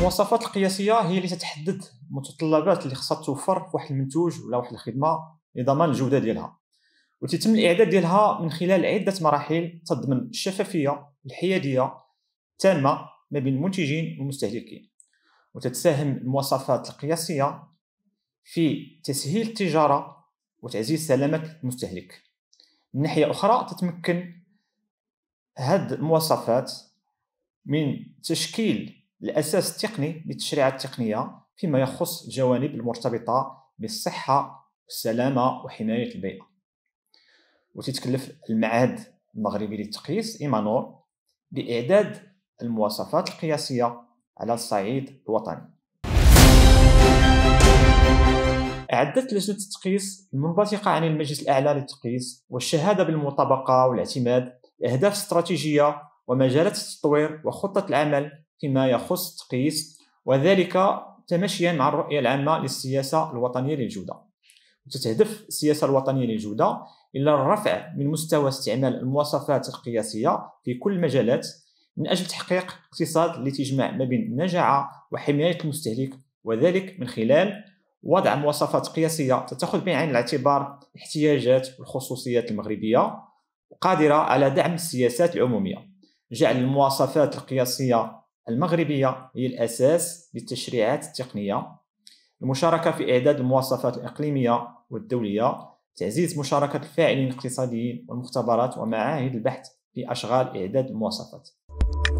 المواصفات القياسيه هي اللي تتحدد المتطلبات اللي خصها توفر في واحد المنتوج ولا واحد الخدمه لضمان الجوده ديالها وتتم الاعداد ديالها من خلال عده مراحل تضمن الشفافيه الحياديه التامه ما بين المنتجين والمستهلكين وتتساهم المواصفات القياسيه في تسهيل التجاره وتعزيز سلامه المستهلك من ناحيه اخرى تتمكن هذه المواصفات من تشكيل الأساس التقني للتشريعات التقنية فيما يخص الجوانب المرتبطة بالصحة والسلامة وحماية البيئة وتتكلف المعهد المغربي للتقييس إيمانور بإعداد المواصفات القياسية على الصعيد الوطني أعدت لجنة التقييس المنبثقة عن المجلس الأعلى للتقييس والشهادة بالمطابقة والاعتماد أهداف استراتيجية ومجالات التطوير وخطة العمل فيما يخص التقييس وذلك تمشيا مع الرؤية العامة للسياسة الوطنية للجودة وتتهدف السياسة الوطنية للجودة إلى الرفع من مستوى استعمال المواصفات القياسية في كل المجالات من أجل تحقيق اقتصاد لتجمع تجمع ما بين النجاعة وحماية المستهلك وذلك من خلال وضع مواصفات قياسية تتخذ بعين الاعتبار الاحتياجات والخصوصيات المغربية وقادرة على دعم السياسات العمومية جعل المواصفات القياسية المغربية هي الأساس للتشريعات التقنية المشاركة في إعداد المواصفات الإقليمية والدولية تعزيز مشاركة الفاعلين الاقتصاديين والمختبرات ومعاهد البحث في أشغال إعداد المواصفات